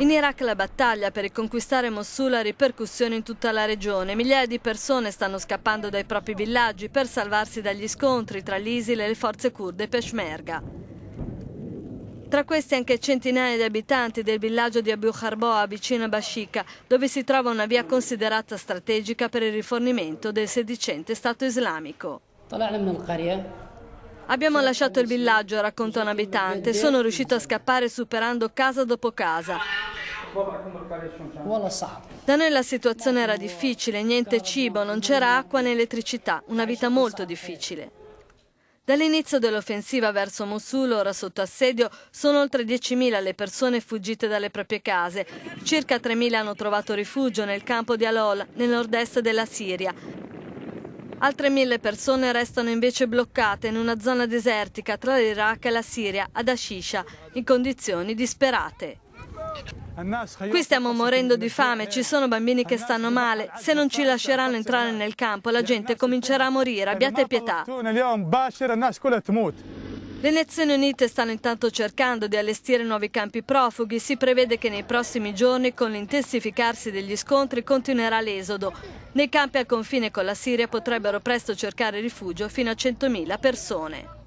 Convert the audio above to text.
In Iraq la battaglia per riconquistare Mosul ha ripercussioni in tutta la regione. Migliaia di persone stanno scappando dai propri villaggi per salvarsi dagli scontri tra l'ISIL e le forze kurde Peshmerga. Tra questi anche centinaia di abitanti del villaggio di Abu Harboa vicino a Bashika, dove si trova una via considerata strategica per il rifornimento del sedicente Stato islamico. Abbiamo lasciato il villaggio, racconta un abitante, sono riuscito a scappare superando casa dopo casa. Da noi la situazione era difficile, niente cibo, non c'era acqua né elettricità, una vita molto difficile. Dall'inizio dell'offensiva verso Mosul, ora sotto assedio, sono oltre 10.000 le persone fuggite dalle proprie case. Circa 3.000 hanno trovato rifugio nel campo di Alol, nel nord-est della Siria. Altre 1.000 persone restano invece bloccate in una zona desertica tra l'Iraq e la Siria, ad Ashisha, in condizioni disperate. Qui stiamo morendo di fame, ci sono bambini che stanno male. Se non ci lasceranno entrare nel campo, la gente comincerà a morire. Abbiate pietà. Le Nazioni Unite stanno intanto cercando di allestire nuovi campi profughi. Si prevede che nei prossimi giorni, con l'intensificarsi degli scontri, continuerà l'esodo. Nei campi al confine con la Siria potrebbero presto cercare rifugio fino a 100.000 persone.